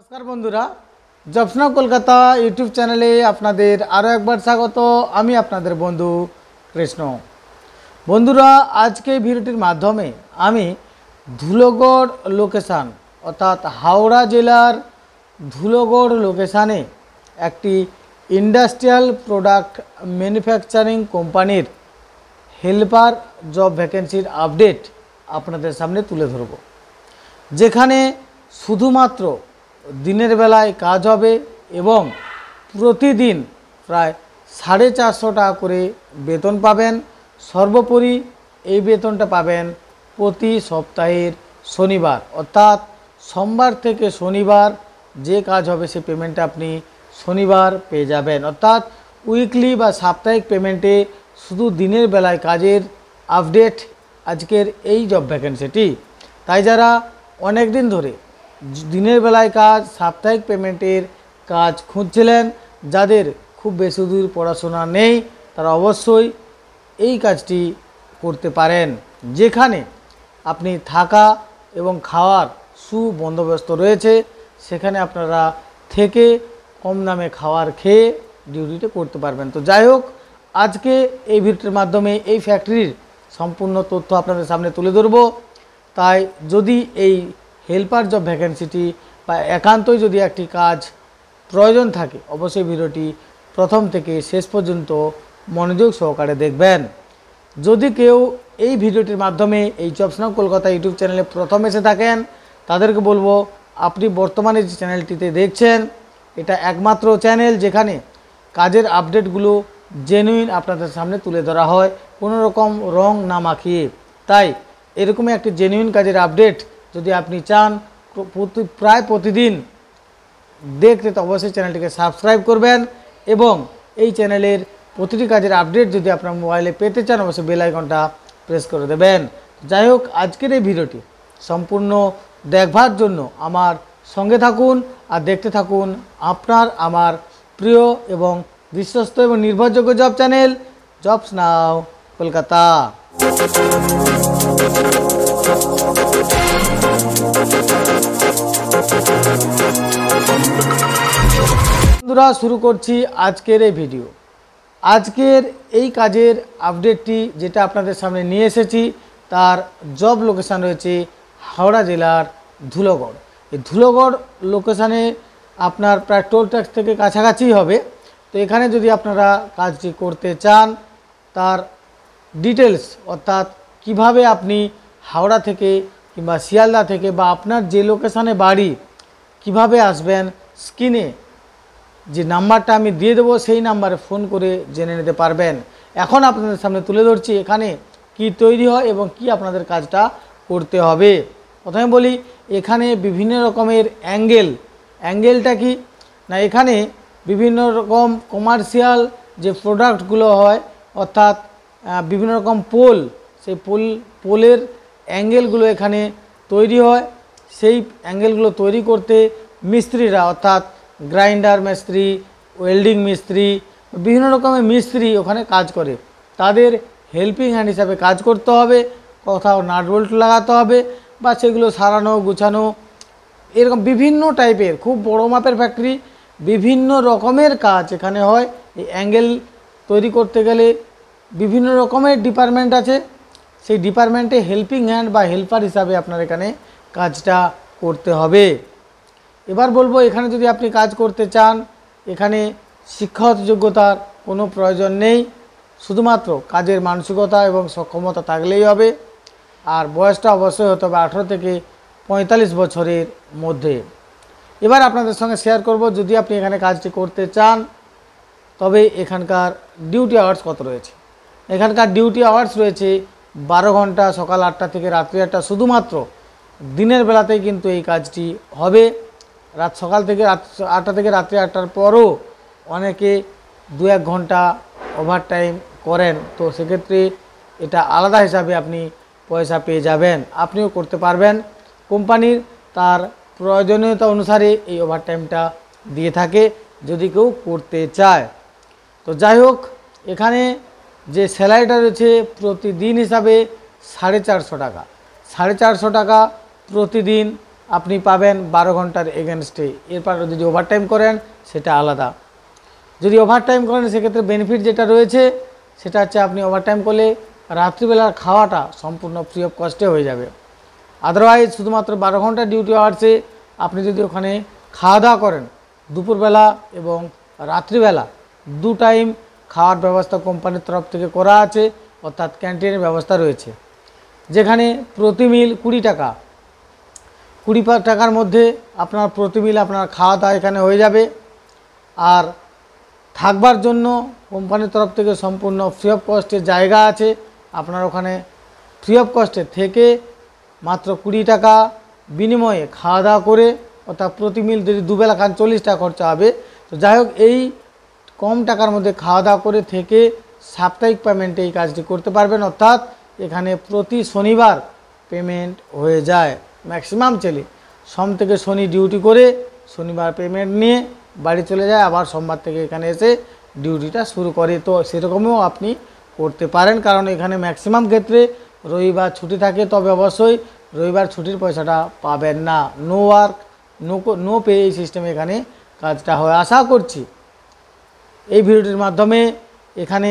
নমস্কার বন্ধুরা জবসনা কলকাতা ইউটিউব চ্যানেলে আপনাদের আরও একবার স্বাগত আমি আপনাদের বন্ধু কৃষ্ণ বন্ধুরা আজকে ভিডিওটির মাধ্যমে আমি ধুলগড় লোকেশান অর্থাৎ হাওড়া জেলার ধুলগড় লোকেশানে একটি ইন্ডাস্ট্রিয়াল প্রোডাক্ট ম্যানুফ্যাকচারিং কোম্পানির হেল্পার জব ভ্যাকেন্সির আপডেট আপনাদের সামনে তুলে ধরব যেখানে শুধুমাত্র দিনের বেলায় কাজ হবে এবং প্রতিদিন প্রায় সাড়ে চারশো টাকা করে বেতন পাবেন সর্বোপরি এই বেতনটা পাবেন প্রতি সপ্তাহের শনিবার অর্থাৎ সোমবার থেকে শনিবার যে কাজ হবে সে পেমেন্টটা আপনি শনিবার পেয়ে যাবেন অর্থাৎ উইকলি বা সাপ্তাহিক পেমেন্টে শুধু দিনের বেলায় কাজের আপডেট আজকের এই জব ভ্যাকেন্সিটি তাই যারা অনেক দিন ধরে দিনের বেলায় কাজ সাপ্তাহিক পেমেন্টের কাজ খুঁজছিলেন যাদের খুব বেশি দূর পড়াশোনা নেই তারা অবশ্যই এই কাজটি করতে পারেন যেখানে আপনি থাকা এবং খাওয়ার সুবন্দোবস্ত রয়েছে সেখানে আপনারা থেকে কম দামে খাওয়ার খেয়ে ডিউটিতে করতে পারবেন তো যাই হোক আজকে এই ভিডিওটির মাধ্যমে এই ফ্যাক্টরির সম্পূর্ণ তথ্য আপনাদের সামনে তুলে ধরব তাই যদি এই হেল্পার জব ভ্যাকেন্সিটি বা একান্তই যদি একটি কাজ প্রয়োজন থাকে অবশ্যই ভিডিওটি প্রথম থেকে শেষ পর্যন্ত মনোযোগ সহকারে দেখবেন যদি কেউ এই ভিডিওটির মাধ্যমে এই জবস নাও কলকাতা ইউটিউব চ্যানেলে প্রথম এসে থাকেন তাদেরকে বলবো আপনি বর্তমানে যে চ্যানেলটিতে দেখছেন এটা একমাত্র চ্যানেল যেখানে কাজের আপডেটগুলো জেনুইন আপনাদের সামনে তুলে ধরা হয় কোনো রকম রং না মাখিয়ে তাই এরকমই একটি জেনুইন কাজের আপডেট যদি আপনি চান প্রায় প্রতিদিন দেখতে তো অবশ্যই চ্যানেলটিকে সাবস্ক্রাইব করবেন এবং এই চ্যানেলের প্রতিটি কাজের আপডেট যদি আপনার মোবাইলে পেতে চান অবশ্যই বেলাইকনটা প্রেস করে দেবেন যাই হোক আজকের এই ভিডিওটি সম্পূর্ণ দেখবার জন্য আমার সঙ্গে থাকুন আর দেখতে থাকুন আপনার আমার প্রিয় এবং বিশ্বস্ত এবং নির্ভরযোগ্য job channel jobs now Kolkata বন্ধুরা শুরু করছি আজকের এই ভিডিও আজকের এই কাজের আপডেটটি যেটা আপনাদের সামনে নিয়ে এসেছি তার জব লোকেশান রয়েছে হাওড়া জেলার ধুলগড় এই ধুলগড় লোকেশানে আপনার প্রায় টোল ট্যাক্স থেকে কাছাকাছি হবে তো এখানে যদি আপনারা কাজটি করতে চান তার ডিটেলস অর্থাৎ কিভাবে আপনি হাওড়া থেকে কিংবা শিয়ালদা থেকে বা আপনার যে লোকেশানে বাড়ি কিভাবে আসবেন স্ক্রিনে যে নাম্বারটা আমি দিয়ে দেবো সেই নাম্বারে ফোন করে জেনে নিতে পারবেন এখন আপনাদের সামনে তুলে ধরছি এখানে কি তৈরি হয় এবং কি আপনাদের কাজটা করতে হবে প্রথমে বলি এখানে বিভিন্ন রকমের অ্যাঙ্গেল অ্যাঙ্গেলটা কি না এখানে বিভিন্ন রকম কমার্শিয়াল যে প্রোডাক্টগুলো হয় অর্থাৎ বিভিন্ন রকম পোল সেই পোল পোলের অ্যাঙ্গেলগুলো এখানে তৈরি হয় সেই অ্যাঙ্গেলগুলো তৈরি করতে মিস্ত্রিরা অর্থাৎ গ্রাইন্ডার মিস্ত্রি ওয়েল্ডিং মিস্ত্রি বিভিন্ন রকমের মিস্ত্রি ওখানে কাজ করে তাদের হেল্পিং হ্যান্ড হিসাবে কাজ করতে হবে কোথাও নাটবোল্ট লাগাতে হবে বা সেগুলো সারানো গুছানো এরকম বিভিন্ন টাইপের খুব বড় মাপের ফ্যাক্টরি বিভিন্ন রকমের কাজ এখানে হয় এই অ্যাঙ্গেল তৈরি করতে গেলে বিভিন্ন রকমের ডিপার্টমেন্ট আছে সেই ডিপার্টমেন্টে হেল্পিং হ্যান্ড বা হেল্পার হিসাবে আপনার এখানে কাজটা করতে হবে এবার বলবো এখানে যদি আপনি কাজ করতে চান এখানে শিক্ষাগত যোগ্যতার কোনো প্রয়োজন নেই শুধুমাত্র কাজের মানসিকতা এবং সক্ষমতা থাকলেই হবে আর বয়সটা অবশ্যই হতে হবে আঠেরো থেকে পঁয়তাল্লিশ বছরের মধ্যে এবার আপনাদের সঙ্গে শেয়ার করব যদি আপনি এখানে কাজটি করতে চান তবে এখানকার ডিউটি আওয়ার্স কত রয়েছে এখানকার ডিউটি আওয়ার্স রয়েছে বারো ঘন্টা সকাল আটটা থেকে রাত্রি আটটা শুধুমাত্র দিনের বেলাতেই কিন্তু এই কাজটি হবে রাত সকাল থেকে রাত আটটা থেকে রাত্রি আটটার পরও অনেকে দু এক ঘন্টা ওভার টাইম করেন তো সেক্ষেত্রে এটা আলাদা হিসাবে আপনি পয়সা পেয়ে যাবেন আপনিও করতে পারবেন কোম্পানির তার প্রয়োজনীয়তা অনুসারে এই ওভার টাইমটা দিয়ে থাকে যদি কেউ করতে চায় তো যাই হোক এখানে যে স্যালারিটা রয়েছে প্রতিদিন হিসাবে সাড়ে চারশো টাকা সাড়ে চারশো টাকা প্রতিদিন আপনি পাবেন বারো ঘন্টার এগেনস্টে এরপর যদি ওভারটাইম করেন সেটা আলাদা যদি ওভারটাইম করেন সেক্ষেত্রে বেনিফিট যেটা রয়েছে সেটা হচ্ছে আপনি ওভারটাইম করলে রাত্রিবেলার খাওয়াটা সম্পূর্ণ ফ্রি অফ কস্টে হয়ে যাবে আদারওয়াইজ শুধুমাত্র বারো ঘন্টা ডিউটি আওয়ার্সে আপনি যদি ওখানে খাওয়া দাওয়া করেন দুপুরবেলা এবং রাত্রিবেলা দু টাইম খাওয়ার ব্যবস্থা কোম্পানির তরফ থেকে করা আছে অর্থাৎ ক্যান্টিনের ব্যবস্থা রয়েছে যেখানে প্রতি মিল কুড়ি টাকা কুড়ি টাকার মধ্যে আপনার প্রতি মিল আপনার খাওয়া দাওয়া এখানে হয়ে যাবে আর থাকবার জন্য কোম্পানির তরফ থেকে সম্পূর্ণ ফ্রি অফ কস্টে জায়গা আছে আপনার ওখানে ফ্রি অফ কস্টে থেকে মাত্র কুড়ি টাকা বিনিময়ে খাওয়া দাওয়া করে অর্থাৎ প্রতি মিল যদি দুবেলা খান চল্লিশ টাকা খরচা হবে তো যাই হোক এই কম টাকার মধ্যে খাওয়া দাওয়া করে থেকে সাপ্তাহিক পেমেন্টে এই কাজটি করতে পারবেন অর্থাৎ এখানে প্রতি শনিবার পেমেন্ট হয়ে যায় ম্যাক্সিমাম ছেলে সোম থেকে শনি ডিউটি করে শনিবার পেমেন্ট নিয়ে বাড়ি চলে যায় আবার সোমবার থেকে এখানে এসে ডিউটিটা শুরু করে তো সেরকমও আপনি করতে পারেন কারণ এখানে ম্যাক্সিমাম ক্ষেত্রে রবিবার ছুটি থাকে তবে অবশ্যই রবিবার ছুটির পয়সাটা পাবেন না no work no no pay এই সিস্টেমে এখানে কাজটা হয় আশা করছি এই ভিডিওটির মাধ্যমে এখানে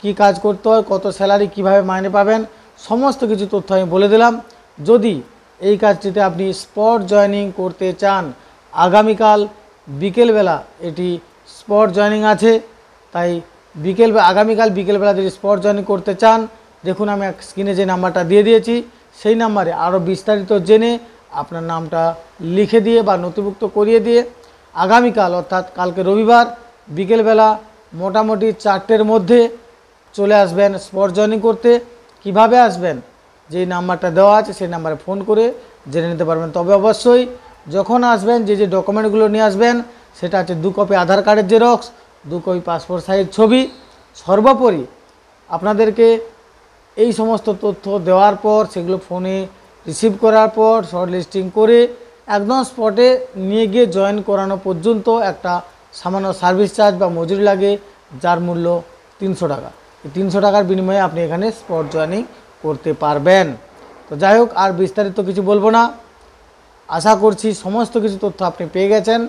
কি কাজ করতে হয় কত স্যালারি কিভাবে মাইনে পাবেন সমস্ত কিছু তথ্য আমি বলে দিলাম যদি এই কাজটিতে আপনি স্পট জয়নিং করতে চান আগামীকাল বিকেলবেলা এটি স্পট জয়নিং আছে তাই বিকেল আগামীকাল বিকেলবেলা যদি স্পট জয়নিং করতে চান দেখুন আমি স্ক্রিনে যে নাম্বারটা দিয়ে দিয়েছি সেই নাম্বারে আরও বিস্তারিত জেনে আপনার নামটা লিখে দিয়ে বা নথিভুক্ত করিয়ে দিয়ে আগামীকাল অর্থাৎ কালকে রবিবার বিকেলবেলা মোটামুটি চারটের মধ্যে চলে আসবেন স্পট জয়নিং করতে কিভাবে আসবেন যে নাম্বারটা দেওয়া আছে সেই নাম্বারে ফোন করে জেনে নিতে পারবেন তবে অবশ্যই যখন আসবেন যে যে ডকুমেন্টগুলো নিয়ে আসবেন সেটা হচ্ছে দু কপি আধার কার্ডের জেরক্স দু কপি পাসপোর্ট সাইজ ছবি সর্বোপরি আপনাদেরকে এই সমস্ত তথ্য দেওয়ার পর সেগুলো ফোনে রিসিভ করার পর শর্ট লিস্টিং করে একদম স্পটে নিয়ে গিয়ে জয়েন করানো পর্যন্ত একটা সামান্য সার্ভিস চার্জ বা মজুরি লাগে যার মূল্য তিনশো টাকা তিনশো টাকার বিনিময়ে আপনি এখানে স্পট জয়নিং করতে পারবেন তো যাই হোক আর বিস্তারিত কিছু বলবো না আশা করছি সমস্ত কিছু তথ্য আপনি পেয়ে গেছেন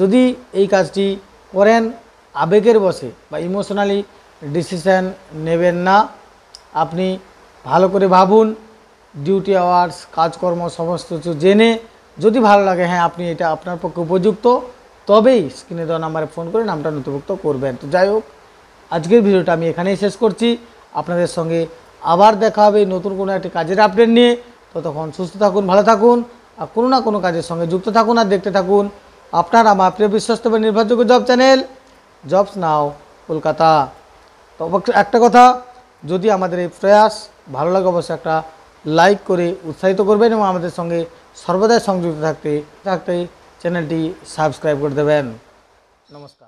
যদি এই কাজটি করেন আবেগের বসে বা ইমোশনালি ডিসিশান নেবেন না আপনি ভালো করে ভাবুন ডিউটি আওয়ার্স কাজকর্ম সমস্ত কিছু জেনে যদি ভালো লাগে হ্যাঁ আপনি এটা আপনার পক্ষে উপযুক্ত তবেই স্ক্রিনে দেওয়া নাম্বারে ফোন করে নামটা নথিভুক্ত করবেন তো যাই হোক আজকের ভিডিওটা আমি এখানেই শেষ করছি আপনাদের সঙ্গে আবার দেখা হবে নতুন কোনো একটি কাজের আপডেট নিয়ে ততক্ষণ সুস্থ থাকুন ভালো থাকুন আর কোনো না কোনো কাজের সঙ্গে যুক্ত থাকুন আর দেখতে থাকুন আপনার আমার প্রিয় বিশ্বস্ত বা নির্ভরযোগ্য job channel jobs now Kolkata তো একটা কথা যদি আমাদের এই প্রয়াস ভালো লাগে অবশ্যই একটা লাইক করে উৎসাহিত করবেন এবং আমাদের সঙ্গে সর্বদাই সংযুক্ত থাকতে থাকতে চ্যানেলটি সাবস্ক্রাইব করে দেবেন নমস্কার